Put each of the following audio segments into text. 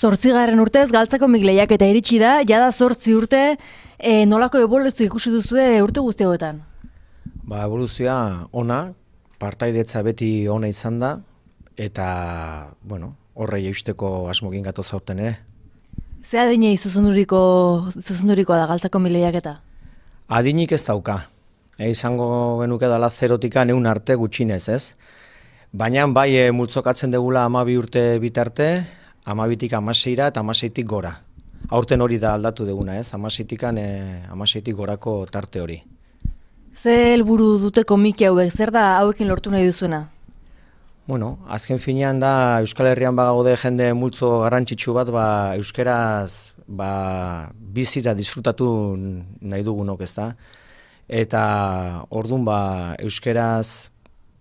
zortzi urtez, galtzako migleiak eta iritsi da, jada zortzi urte, e, nolako eboluzio ikusi duzu urte guztiagoetan? Ba, eboluzioa ona, partaidetza beti ona izan da, eta, bueno, horre asmo asmokin gato zauten ere. Ze adinei izuzunduriko, da galtzako migleiak eta? Adinik ez dauka. E, izango genuke dala zerotika neun arte gutxinez, ez? Baina bai eh, multzokatzen degula amabi urte bitarte, amabitik amaseira eta amaseitik gora. Aurten hori da aldatu deguna, ez? Amaseitik, ane, eh, amaseitik gorako tarte hori. Ze helburu dute komiki hauek, zer da hauekin lortu nahi duzuena? Bueno, azken finean da Euskal Herrian bagago de jende multzo garrantzitsu bat, ba, Euskeraz ba, bizi disfrutatu nahi dugunok ez da. Eta ordun ba, Euskeraz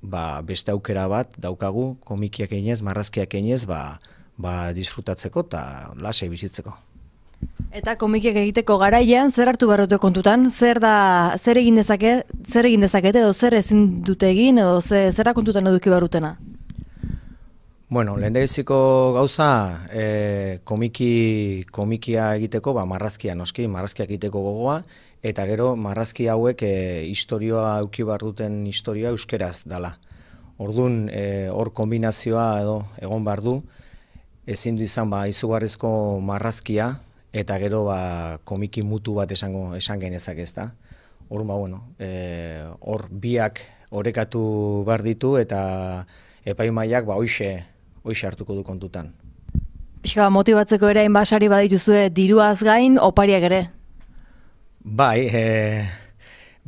ba, beste aukera bat daukagu, komikiak einez, marrazkiak einez, ba, ba, disfrutatzeko eta lase bizitzeko. Eta komikiek egiteko garaian zer hartu barrote kontutan, zer da zer egin dezake, zer egin edo zer ezin dute egin edo zer da kontutan eduki barutena. Bueno, lendeiziko gauza, e, komiki, komikia egiteko, ba marrazkia noski, marrazkia egiteko gogoa eta gero marrazki hauek e, eh, historia eduki bar duten historia euskeraz dala. Ordun, eh, hor kombinazioa edo egon bar du ezin du izan ba izugarrizko marrazkia eta gero ba komiki mutu bat esango esan genezak ezta. da. ba, bueno, eh hor biak orekatu bar ditu eta epaimaiak ba hoixe hoixe hartuko du kontutan. Eska, motibatzeko ere basari badituzue diruaz gain opariak ere. Bai, eh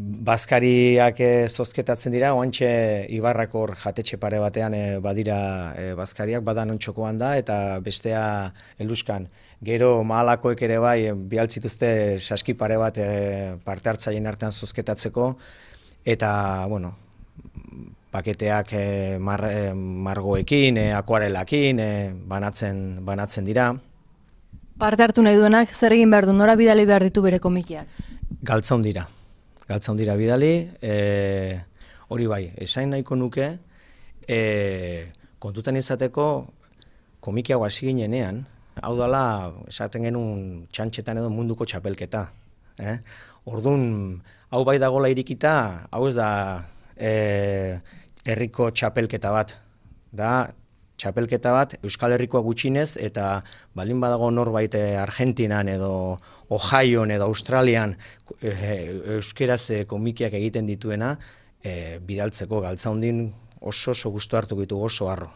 Baskariak eh, zozketatzen dira, oantxe Ibarrakor jatetxe pare batean eh, badira eh, Baskariak, badan ontsokoan da eta bestea eluskan. Gero malakoek ere bai, bialtzituzte saski pare bat parte hartzaien artean zozketatzeko, eta, bueno, paketeak mar, margoekin, akuarelakin, banatzen, banatzen dira. Parte hartu nahi duenak, zer egin behar du, nora bidali behar ditu bere komikiak? Galtzaun dira. Galtza dira bidali, e, hori bai, esain nahiko nuke, e, kontutan izateko komikia guazi ginenean, hau dala, esaten genuen txantxetan edo munduko txapelketa. Eh? Orduan, hau bai dagola irikita, hau ez da e, erriko txapelketa bat. Da, txapelketa bat Euskal Herrikoa gutxinez eta balin badago norbait eh, Argentinan edo Ohioan edo Australian e, euskeraz eh, komikiak egiten dituena bidaltzeko galtzaundin oso oso gustu hartuko ditu oso harro.